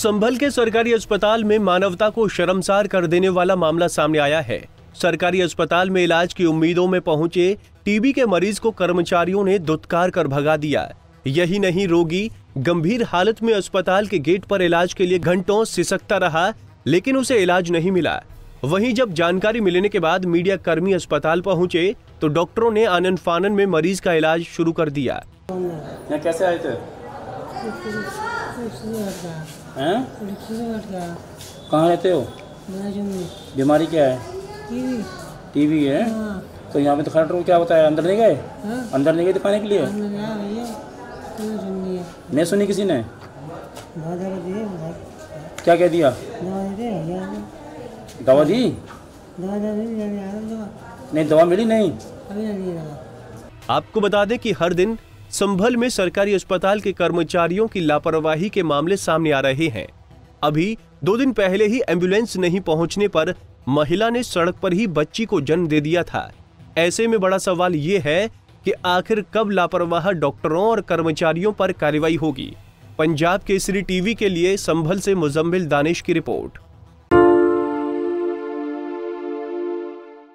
संभल के सरकारी अस्पताल में मानवता को शर्मसार कर देने वाला मामला सामने आया है सरकारी अस्पताल में इलाज की उम्मीदों में पहुंचे टीबी के मरीज को कर्मचारियों ने दुत्कार कर भगा दिया यही नहीं रोगी गंभीर हालत में अस्पताल के गेट पर इलाज के लिए घंटों सिसकता रहा लेकिन उसे इलाज नहीं मिला वहीं जब जानकारी मिलने के बाद मीडिया कर्मी अस्पताल पहुंचे तो डॉक्टरों ने आनंद फानन में मरीज का इलाज शुरू कर दिया कैसे आए थे हैं कहाँ रहते हो बीमारी क्या है टीवी है तो यहाँ पे दिखा तो रहा क्या बताया अंदर नहीं गए अंदर नहीं गए दिखाने तो के लिए नहीं सुनी किसी ने क्या कह दिया दवा दी नहीं दवा मिली नहीं आपको बता दें कि हर दिन संभल में सरकारी अस्पताल के कर्मचारियों की लापरवाही के मामले सामने आ रहे हैं अभी दो दिन पहले ही एम्बुलेंस नहीं पहुंचने पर महिला ने सड़क पर ही बच्ची को जन्म दे दिया था ऐसे में बड़ा सवाल ये है कि आखिर कब लापरवाह डॉक्टरों और कर्मचारियों पर कार्रवाई होगी पंजाब केसरी टीवी के लिए संभल से मुजम्मिल दानिश की रिपोर्ट